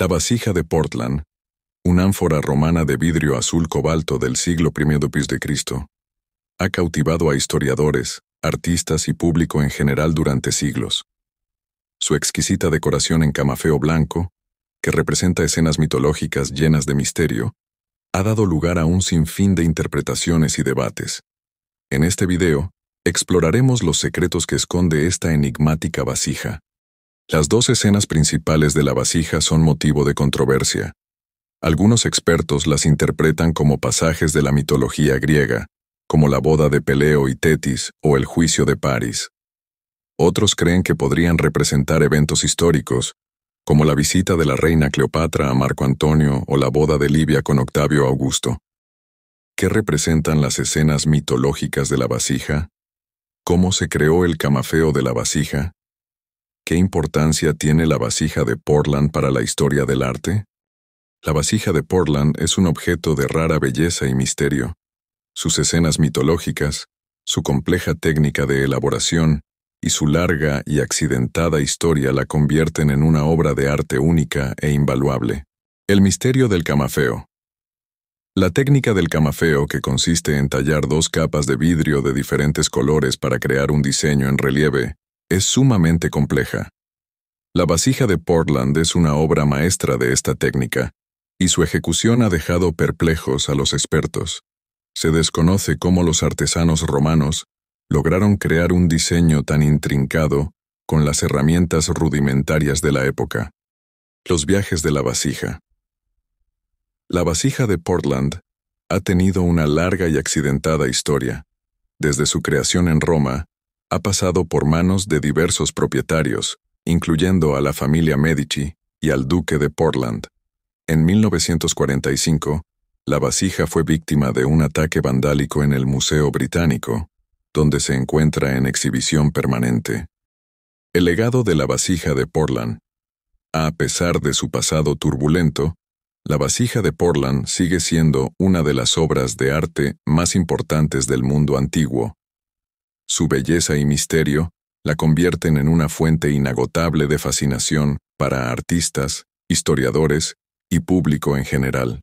La vasija de Portland, una ánfora romana de vidrio azul cobalto del siglo I d.C., ha cautivado a historiadores, artistas y público en general durante siglos. Su exquisita decoración en camafeo blanco, que representa escenas mitológicas llenas de misterio, ha dado lugar a un sinfín de interpretaciones y debates. En este video, exploraremos los secretos que esconde esta enigmática vasija, las dos escenas principales de la vasija son motivo de controversia. Algunos expertos las interpretan como pasajes de la mitología griega, como la boda de Peleo y Tetis o el juicio de Paris. Otros creen que podrían representar eventos históricos, como la visita de la reina Cleopatra a Marco Antonio o la boda de Libia con Octavio Augusto. ¿Qué representan las escenas mitológicas de la vasija? ¿Cómo se creó el camafeo de la vasija? ¿Qué importancia tiene la vasija de Portland para la historia del arte? La vasija de Portland es un objeto de rara belleza y misterio. Sus escenas mitológicas, su compleja técnica de elaboración y su larga y accidentada historia la convierten en una obra de arte única e invaluable. El misterio del camafeo. La técnica del camafeo, que consiste en tallar dos capas de vidrio de diferentes colores para crear un diseño en relieve, es sumamente compleja. La vasija de Portland es una obra maestra de esta técnica, y su ejecución ha dejado perplejos a los expertos. Se desconoce cómo los artesanos romanos lograron crear un diseño tan intrincado con las herramientas rudimentarias de la época. Los viajes de la vasija. La vasija de Portland ha tenido una larga y accidentada historia. Desde su creación en Roma, ha pasado por manos de diversos propietarios, incluyendo a la familia Medici y al duque de Portland. En 1945, la vasija fue víctima de un ataque vandálico en el Museo Británico, donde se encuentra en exhibición permanente. El legado de la vasija de Portland. A pesar de su pasado turbulento, la vasija de Portland sigue siendo una de las obras de arte más importantes del mundo antiguo su belleza y misterio la convierten en una fuente inagotable de fascinación para artistas, historiadores y público en general.